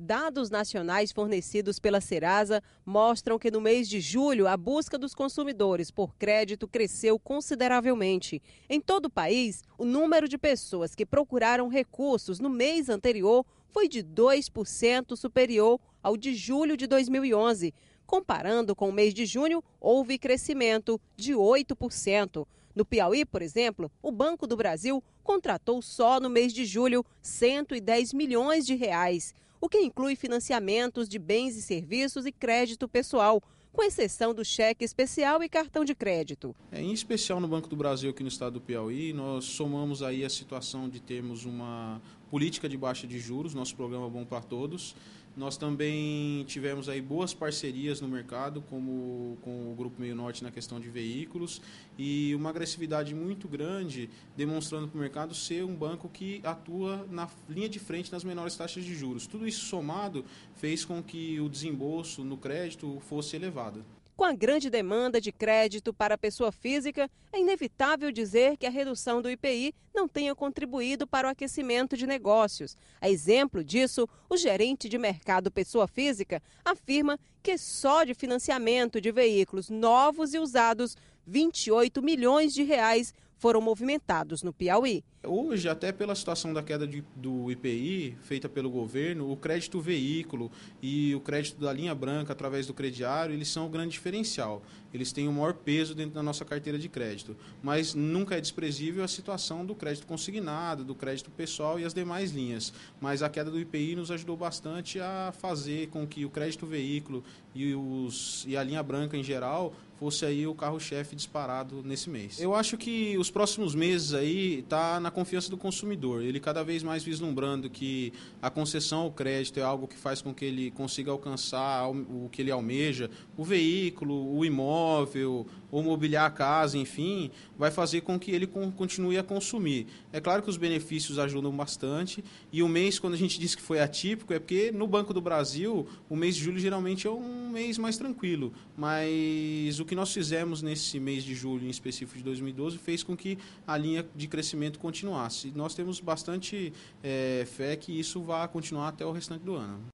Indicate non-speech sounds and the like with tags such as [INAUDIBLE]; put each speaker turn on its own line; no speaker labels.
Dados nacionais fornecidos pela Serasa mostram que no mês de julho a busca dos consumidores por crédito cresceu consideravelmente. Em todo o país, o número de pessoas que procuraram recursos no mês anterior foi de 2% superior ao de julho de 2011. Comparando com o mês de junho, houve crescimento de 8%. No Piauí, por exemplo, o Banco do Brasil contratou só no mês de julho 110 milhões de reais o que inclui financiamentos de bens e serviços e crédito pessoal, com exceção do cheque especial e cartão de crédito.
É, em especial no Banco do Brasil, aqui no estado do Piauí, nós somamos aí a situação de termos uma política de baixa de juros, nosso programa Bom para Todos, nós também tivemos aí boas parcerias no mercado, como com o Grupo Meio Norte na questão de veículos, e uma agressividade muito grande, demonstrando para o mercado ser um banco que atua na linha de frente nas menores taxas de juros. Tudo isso somado fez com que o desembolso no crédito fosse elevado.
Com a grande demanda de crédito para a pessoa física, é inevitável dizer que a redução do IPI não tenha contribuído para o aquecimento de negócios. A exemplo disso, o gerente de mercado pessoa física afirma que só de financiamento de veículos novos e usados, 28 milhões de reais foram movimentados no Piauí.
Hoje, até pela situação da queda de, do IPI feita pelo governo, o crédito veículo e o crédito da linha branca através do crediário, eles são o grande diferencial. Eles têm o maior peso dentro da nossa carteira de crédito. Mas nunca é desprezível a situação do crédito consignado, do crédito pessoal e as demais linhas. Mas a queda do IPI nos ajudou bastante a fazer com que o crédito veículo e, os, e a linha branca em geral fosse aí o carro-chefe disparado nesse mês. Eu acho que os próximos meses aí tá na confiança do consumidor, ele cada vez mais vislumbrando que a concessão ao crédito é algo que faz com que ele consiga alcançar o que ele almeja, o veículo, o imóvel, ou mobiliar a casa, enfim, vai fazer com que ele continue a consumir. É claro que os benefícios ajudam bastante e o mês, quando a gente [LAUGHS] disse que foi atípico, é porque no Banco do Brasil, o mês de julho geralmente é um mês mais tranquilo, mas o que nós fizemos nesse mês de julho, em específico de 2012, fez com que a linha de crescimento continuasse. Nós temos bastante é, fé que isso vá continuar até o restante do ano.